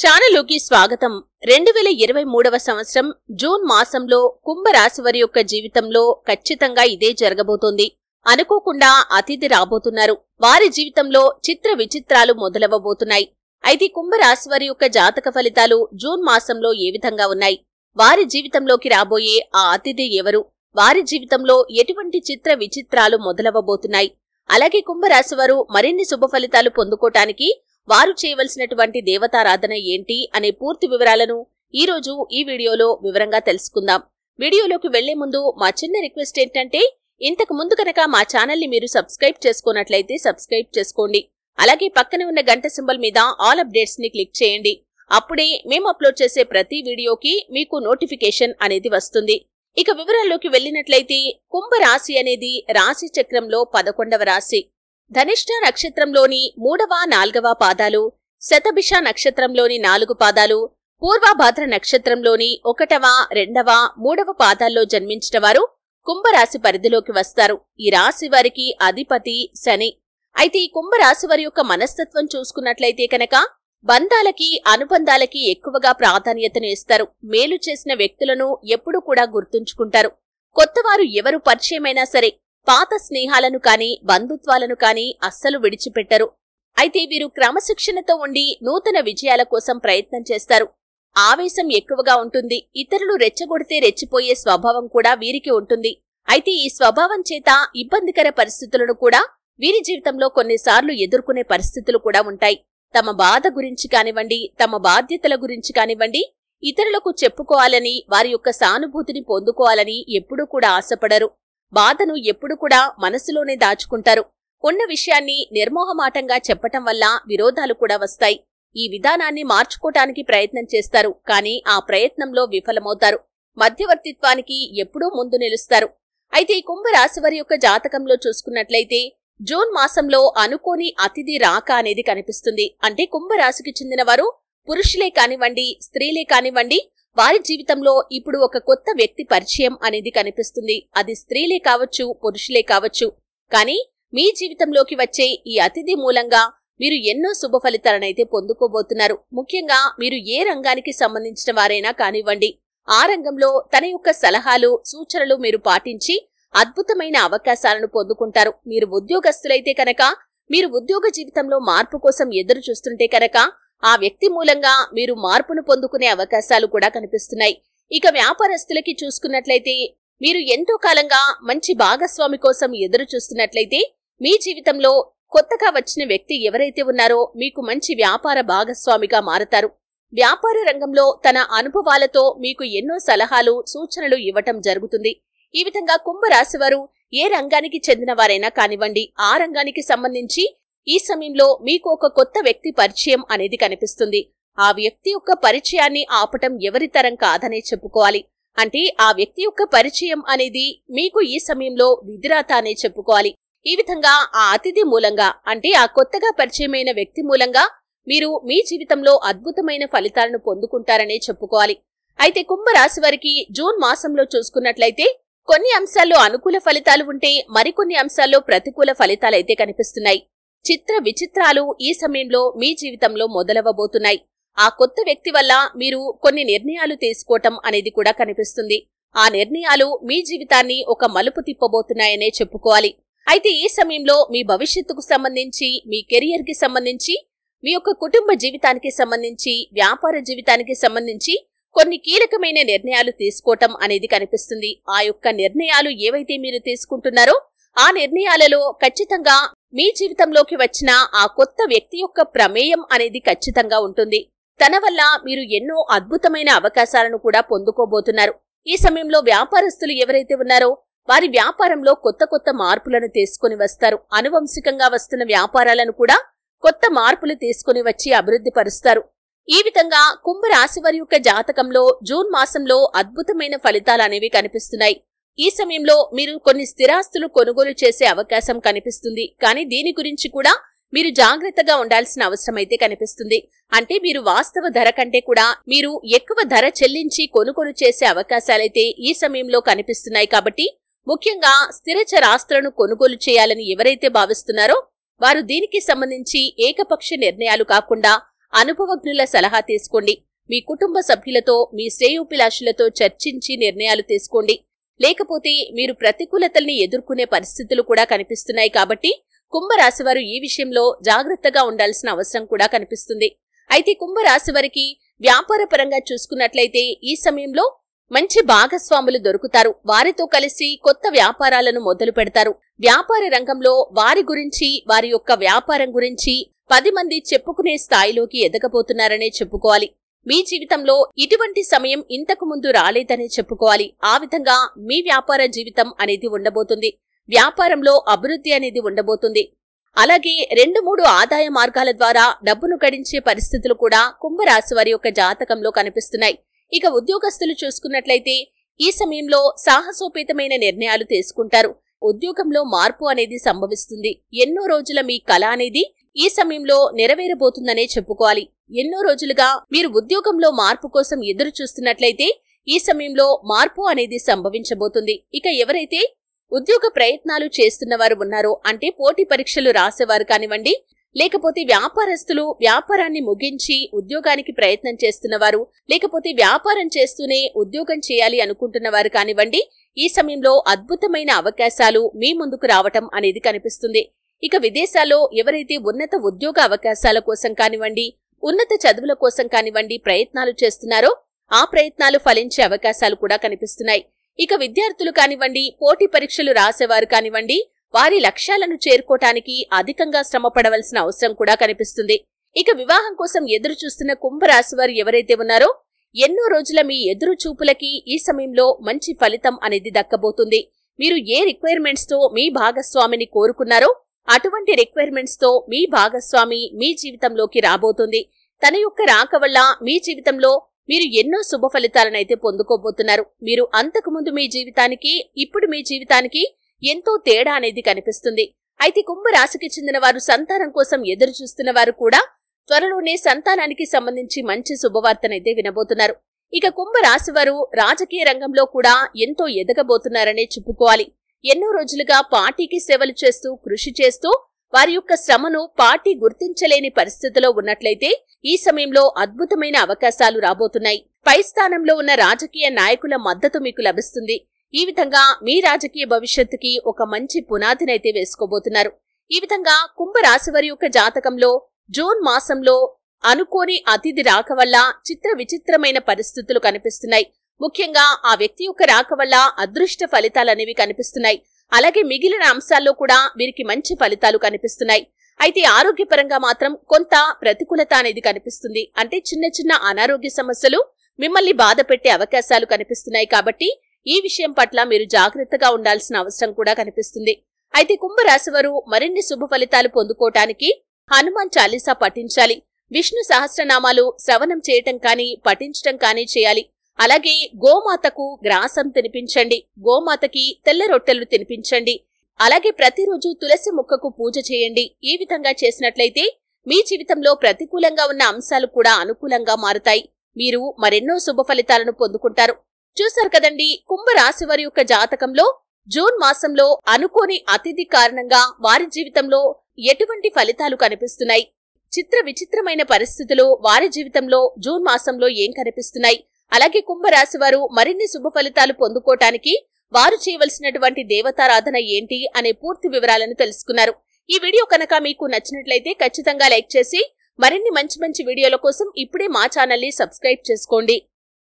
ఛానల్లోకి స్వాగతం రెండు వేల ఇరవై మూడవ సంవత్సరం జూన్ మాసంలో కుంభరాశివారి యొక్క జీవితంలో ఖచ్చితంగా ఇదే జరగబోతోంది అనుకోకుండా అతిథి రాబోతున్నారు వారి జీవితంలో చిత్ర విచిత్రాలు మొదలవ్వబోతున్నాయి అయితే కుంభరాశివారి యొక్క జాతక ఫలితాలు జూన్ మాసంలో ఏ విధంగా ఉన్నాయి వారి జీవితంలోకి రాబోయే ఆ అతిథి ఎవరు వారి జీవితంలో ఎటువంటి చిత్ర విచిత్రాలు మొదలవ్వబోతున్నాయి అలాగే కుంభరాశివారు మరిన్ని శుభ ఫలితాలు పొందుకోటానికి వారు చేయవలసినటువంటి దేవతారాధన ఏంటి అనే పూర్తి వివరాలను ఈ రోజు ఈ వీడియోలో వివరంగా తెలుసుకుందాం వీడియోలోకి వెళ్లే ముందు మా చిన్న రిక్వెస్ట్ ఏంటంటే ఇంతకు ముందు కనుక మా ని మీరు సబ్స్క్రైబ్ చేసుకున్నట్లయితే సబ్స్క్రైబ్ చేసుకోండి అలాగే పక్కనే ఉన్న గంట సింబల్ మీద ఆల్ అప్డేట్స్ ని క్లిక్ చేయండి అప్పుడే మేము అప్లోడ్ చేసే ప్రతి వీడియోకి మీకు నోటిఫికేషన్ అనేది వస్తుంది ఇక వివరాల్లోకి వెళ్ళినట్లయితే కుంభరాశి అనేది రాశి చక్రంలో పదకొండవ రాశి ధనిష్ట నక్షత్రంలోని మూడవ నాల్గవ పాదాలు శతభిష నక్షత్రంలోని నాలుగు పాదాలు పూర్వభాద్ర నక్షత్రంలోని ఒకటవ రెండవ మూడవ పాదాల్లో జన్మించిన వారు కుంభరాశి పరిధిలోకి వస్తారు ఈ రాశి వారికి అధిపతి శని అయితే ఈ కుంభరాశి వారి యొక్క మనస్తత్వం చూసుకున్నట్లయితే కనుక బంధాలకి అనుబంధాలకి ఎక్కువగా ప్రాధాన్యతను ఇస్తారు మేలు చేసిన వ్యక్తులను ఎప్పుడూ కూడా గుర్తుంచుకుంటారు కొత్తవారు ఎవరు పరిచయమైనా సరే పాత స్నేహాలను కానీ బంధుత్వాలను కానీ అస్సలు విడిచిపెట్టరు అయితే వీరు క్రమశిక్షణతో ఉండి నూతన విజయాల కోసం ప్రయత్నం చేస్తారు ఆవేశం ఎక్కువగా ఉంటుంది ఇతరులు రెచ్చగొడితే రెచ్చిపోయే స్వభావం కూడా వీరికి ఉంటుంది అయితే ఈ స్వభావం చేత ఇబ్బందికర పరిస్థితులను కూడా వీరి జీవితంలో కొన్నిసార్లు ఎదుర్కొనే పరిస్థితులు కూడా ఉంటాయి తమ బాధ గురించి కానివ్వండి తమ బాధ్యతల గురించి కానివ్వండి ఇతరులకు చెప్పుకోవాలని వారి యొక్క సానుభూతిని పొందుకోవాలని ఎప్పుడూ కూడా ఆశపడరు బాధను ఎప్పుడు కూడా మనసులోనే దాచుకుంటారు ఉన్న విషయాన్ని నిర్మోహమాటంగా చెప్పటం వల్ల విరోధాలు కూడా వస్తాయి ఈ విధానాన్ని మార్చుకోటానికి ప్రయత్నం చేస్తారు కానీ ఆ ప్రయత్నంలో విఫలమవుతారు మధ్యవర్తిత్వానికి ఎప్పుడూ ముందు నిలుస్తారు అయితే ఈ కుంభరాశివారి యొక్క జాతకంలో చూసుకున్నట్లయితే జూన్ మాసంలో అనుకోని అతిథి రాక అనేది కనిపిస్తుంది అంటే కుంభరాశికి చెందిన వారు పురుషులే కానివ్వండి స్త్రీలే కానివ్వండి వారి జీవితంలో ఇప్పుడు ఒక కొత్త వ్యక్తి పరిచయం అనేది కనిపిస్తుంది అది స్త్రీలే కావచ్చు పురుషులే కావచ్చు కానీ మీ జీవితంలోకి వచ్చే ఈ అతిథి మూలంగా మీరు ఎన్నో శుభ ఫలితాలనైతే పొందుకోబోతున్నారు ముఖ్యంగా మీరు ఏ రంగానికి సంబంధించిన వారైనా కానివ్వండి ఆ రంగంలో తన యొక్క సలహాలు సూచనలు మీరు పాటించి అద్భుతమైన అవకాశాలను పొందుకుంటారు మీరు ఉద్యోగస్తులైతే కనుక మీరు ఉద్యోగ జీవితంలో మార్పు కోసం ఎదురు చూస్తుంటే కనుక ఆ వ్యక్తి మూలంగా మీరు మార్పును పొందుకునే అవకాశాలు కూడా కనిపిస్తున్నాయి ఇక వ్యాపారస్తులకి చూసుకున్నట్లయితే మీరు ఎంతో కాలంగా మంచి భాగస్వామి కోసం ఎదురు చూస్తున్నట్లయితే మీ జీవితంలో కొత్తగా వచ్చిన వ్యక్తి ఎవరైతే ఉన్నారో మీకు మంచి వ్యాపార భాగస్వామిగా మారతారు వ్యాపార రంగంలో తన అనుభవాలతో మీకు ఎన్నో సలహాలు సూచనలు ఇవ్వటం జరుగుతుంది ఈ విధంగా కుంభరాశివారు ఏ రంగానికి చెందినవారైనా కానివ్వండి ఆ రంగానికి సంబంధించి ఈ సమయంలో మీకు ఒక కొత్త వ్యక్తి పరిచయం అనేది కనిపిస్తుంది ఆ వ్యక్తి యొక్క పరిచయాన్ని ఆపటం ఎవరి తరం కాదనే చెప్పుకోవాలి అంటే ఆ వ్యక్తి యొక్క పరిచయం అనేది మీకు ఈ సమయంలో విధిరాత అనే చెప్పుకోవాలి ఈ విధంగా ఆ అతిథి మూలంగా అంటే ఆ కొత్తగా పరిచయమైన వ్యక్తి మూలంగా మీరు మీ జీవితంలో అద్భుతమైన ఫలితాలను పొందుకుంటారనే చెప్పుకోవాలి అయితే కుంభరాశి వారికి జూన్ మాసంలో చూసుకున్నట్లయితే కొన్ని అంశాల్లో అనుకూల ఫలితాలు ఉంటే మరికొన్ని అంశాల్లో ప్రతికూల ఫలితాలైతే కనిపిస్తున్నాయి చిత్ర విచిత్రాలు ఈ సమయంలో మీ జీవితంలో మొదలవ్వబోతున్నాయి ఆ కొత్త వ్యక్తి వల్ల మీరు కొన్ని నిర్ణయాలు తీసుకోవటం అనేది కూడా కనిపిస్తుంది ఆ నిర్ణయాలు మీ జీవితాన్ని ఒక మలుపు తిప్పబోతున్నాయనే చెప్పుకోవాలి అయితే ఈ సమయంలో మీ భవిష్యత్తుకు సంబంధించి మీ కెరియర్కి సంబంధించి మీ యొక్క కుటుంబ జీవితానికి సంబంధించి వ్యాపార జీవితానికి సంబంధించి కొన్ని కీలకమైన నిర్ణయాలు తీసుకోవటం అనేది కనిపిస్తుంది ఆ యొక్క నిర్ణయాలు ఏవైతే మీరు తీసుకుంటున్నారో ఆ నిర్ణయాలలో ఖచ్చితంగా మీ జీవితంలోకి వచ్చిన ఆ కొత్త వ్యక్తి యొక్క ప్రమేయం అనేది ఖచ్చితంగా ఉంటుంది తన వల్ల మీరు ఎన్నో అద్భుతమైన అవకాశాలను కూడా పొందుకోబోతున్నారు ఈ సమయంలో వ్యాపారస్తులు ఎవరైతే ఉన్నారో వారి వ్యాపారంలో కొత్త కొత్త మార్పులను తీసుకుని వస్తారు అనువంశికంగా వస్తున్న వ్యాపారాలను కూడా కొత్త మార్పులు తీసుకుని వచ్చి అభివృద్ధి పరుస్తారు ఈ విధంగా కుంభరాశి వారి యొక్క జాతకంలో జూన్ మాసంలో అద్భుతమైన ఫలితాలు అనేవి కనిపిస్తున్నాయి ఈ సమయంలో మీరు కొన్ని స్థిరాస్తులు కొనుగోలు చేసే అవకాశం కనిపిస్తుంది కానీ దీని గురించి కూడా మీరు జాగ్రత్తగా ఉండాల్సిన అవసరం అయితే కనిపిస్తుంది అంటే మీరు వాస్తవ ధర కంటే కూడా మీరు ఎక్కువ ధర చెల్లించి కొనుగోలు చేసే అవకాశాలైతే ఈ సమయంలో కనిపిస్తున్నాయి కాబట్టి ముఖ్యంగా స్థిరచర ఆస్తులను కొనుగోలు చేయాలని ఎవరైతే భావిస్తున్నారో వారు దీనికి సంబంధించి ఏకపక్ష నిర్ణయాలు కాకుండా అనుభవజ్ఞుల సలహా తీసుకోండి మీ కుటుంబ సభ్యులతో మీ శ్రేయోభిలాషులతో చర్చించి నిర్ణయాలు తీసుకోండి లేకపోతే మీరు ప్రతికూలతల్ని ఎదుర్కొనే పరిస్థితులు కూడా కనిపిస్తున్నాయి కాబట్టి కుంభరాశివారు ఈ విషయంలో జాగ్రత్తగా ఉండాల్సిన అవసరం కూడా కనిపిస్తుంది అయితే కుంభరాశివారికి వ్యాపారపరంగా చూసుకున్నట్లయితే ఈ సమయంలో మంచి భాగస్వాములు దొరుకుతారు వారితో కలిసి కొత్త వ్యాపారాలను మొదలు పెడతారు వ్యాపార రంగంలో వారి గురించి వారి యొక్క వ్యాపారం గురించి పది మంది చెప్పుకునే స్థాయిలోకి ఎదగబోతున్నారనే చెప్పుకోవాలి మీ జీవితంలో ఇటువంటి సమయం ఇంతకు ముందు రాలేదనే చెప్పుకోవాలి ఆ విధంగా మీ వ్యాపార జీవితం అనేది ఉండబోతుంది వ్యాపారంలో అభివృద్ధి అనేది ఉండబోతుంది అలాగే రెండు మూడు ఆదాయ మార్గాల ద్వారా డబ్బును గడించే పరిస్థితులు కూడా కుంభరాశి వారి యొక్క జాతకంలో కనిపిస్తున్నాయి ఇక ఉద్యోగస్తులు చూసుకున్నట్లయితే ఈ సమయంలో సాహసోపేతమైన నిర్ణయాలు తీసుకుంటారు ఉద్యోగంలో మార్పు అనేది సంభవిస్తుంది ఎన్నో రోజుల మీ కళ అనేది ఈ సమయంలో నెరవేరబోతుందనే చెప్పుకోవాలి ఎన్నో రోజులుగా మీరు ఉద్యోగంలో మార్పు కోసం ఎదురు చూస్తున్నట్లయితే ఈ సమయంలో మార్పు అనేది సంభవించబోతుంది ఇక ఎవరైతే ఉద్యోగ ప్రయత్నాలు చేస్తున్నవారు ఉన్నారో అంటే పోటీ పరీక్షలు రాసేవారు కానివ్వండి లేకపోతే వ్యాపారస్తులు వ్యాపారాన్ని ముగించి ఉద్యోగానికి ప్రయత్నం చేస్తున్నవారు లేకపోతే వ్యాపారం చేస్తూనే ఉద్యోగం చేయాలి అనుకుంటున్నవారు కానివ్వండి ఈ సమయంలో అద్భుతమైన అవకాశాలు మీ ముందుకు రావటం అనేది కనిపిస్తుంది ఇక విదేశాల్లో ఎవరైతే ఉన్నత ఉద్యోగ అవకాశాల కోసం కానివ్వండి ఉన్నత చదువుల కోసం కానివ్వండి ప్రయత్నాలు చేస్తున్నారో ఆ ప్రయత్నాలు ఫలించే అవకాశాలు కూడా కనిపిస్తున్నాయి ఇక విద్యార్థులు కానివ్వండి పోటీ పరీక్షలు రాసేవారు కానివ్వండి వారి లక్ష్యాలను చేరుకోవటానికి అధికంగా శ్రమ పడవలసిన అవసరం కూడా కనిపిస్తుంది ఇక వివాహం కోసం ఎదురు చూస్తున్న కుంభరాశివారు ఎవరైతే ఉన్నారో ఎన్నో రోజుల మీ ఎదురు చూపులకి ఈ సమయంలో మంచి ఫలితం అనేది దక్కబోతుంది మీరు ఏ రిక్వైర్మెంట్స్తో మీ భాగస్వామిని కోరుకున్నారో అటువంటి రిక్వైర్మెంట్స్తో మీ భాగస్వామి మీ జీవితంలోకి రాబోతుంది తన యొక్క రాక వల్ల మీ జీవితంలో మీరు ఎన్నో శుభ ఫలితాలనైతే పొందుకోబోతున్నారు మీరు అంతకుముందు మీ జీవితానికి ఇప్పుడు మీ జీవితానికి ఎంతో తేడా అనేది కనిపిస్తుంది అయితే కుంభరాశికి చెందిన వారు సంతానం కోసం ఎదురు చూస్తున్న వారు కూడా త్వరలోనే సంతానానికి సంబంధించి మంచి శుభవార్తనైతే వినబోతున్నారు ఇక కుంభరాశి వారు రాజకీయ రంగంలో కూడా ఎంతో ఎదగబోతున్నారనే చెప్పుకోవాలి ఎన్నో రోజులుగా పార్టీకి సేవలు చేస్తూ కృషి చేస్తూ వారి యొక్క శ్రమను పార్టీ గుర్తించలేని పరిస్థితిలో ఉన్నట్లయితే ఈ సమయంలో అద్భుతమైన అవకాశాలు రాబోతున్నాయి పై స్థానంలో ఉన్న రాజకీయ నాయకుల మద్దతు మీకు లభిస్తుంది ఈ విధంగా మీ రాజకీయ భవిష్యత్తుకి ఒక మంచి పునాదినైతే వేసుకోబోతున్నారు ఈ విధంగా కుంభరాశి వారి యొక్క జాతకంలో జూన్ మాసంలో అనుకోని అతిథి రాక వల్ల చిత్ర విచిత్రమైన పరిస్థితులు కనిపిస్తున్నాయి ముఖ్యంగా ఆ వ్యక్తి యొక్క రాక వల్ల అదృష్ట ఫలితాలనేవి కనిపిస్తున్నాయి అలాగే మిగిలిన అంశాల్లో కూడా వీరికి మంచి ఫలితాలు కనిపిస్తున్నాయి అయితే ఆరోగ్యపరంగా మాత్రం కొంత ప్రతికూలత అనేది కనిపిస్తుంది అంటే చిన్న చిన్న అనారోగ్య సమస్యలు మిమ్మల్ని బాధ పెట్టే అవకాశాలు కనిపిస్తున్నాయి కాబట్టి ఈ విషయం పట్ల మీరు జాగ్రత్తగా ఉండాల్సిన అవసరం కూడా కనిపిస్తుంది అయితే వారు మరిన్ని శుభ ఫలితాలు పొందుకోవటానికి హనుమాన్ చాలీసా పఠించాలి విష్ణు సహస్రనామాలు శ్రవణం చేయటం కానీ పఠించటం కానీ చేయాలి అలాగే గోమాతకు గ్రాసం తినిపించండి గోమాతకి తెల్ల రొట్టెలు తినిపించండి అలాగే ప్రతిరోజు తులసి మొక్కకు పూజ చేయండి ఈ విధంగా చేసినట్లయితే మీ జీవితంలో ప్రతికూలంగా ఉన్న అంశాలు కూడా అనుకూలంగా మారుతాయి మీరు మరెన్నో శుభ ఫలితాలను పొందుకుంటారు చూశారు కదండి కుంభరాశి వారి యొక్క జాతకంలో జూన్ మాసంలో అనుకోని అతిథి కారణంగా వారి జీవితంలో ఎటువంటి ఫలితాలు కనిపిస్తున్నాయి చిత్ర విచిత్రమైన పరిస్థితులు వారి జీవితంలో జూన్ మాసంలో ఏం కనిపిస్తున్నాయి అలాగే కుంభరాశి వారు మరిన్ని శుభ ఫలితాలు పొందుకోవటానికి వారు చేయవలసినటువంటి దేవతారాధన ఏంటి అనే పూర్తి వివరాలను తెలుసుకున్నారు ఈ వీడియో కనుక మీకు నచ్చినట్లయితే ఖచ్చితంగా లైక్ చేసి మరిన్ని మంచి మంచి వీడియోల కోసం ఇప్పుడే మా ఛానల్ని సబ్స్క్రైబ్ చేసుకోండి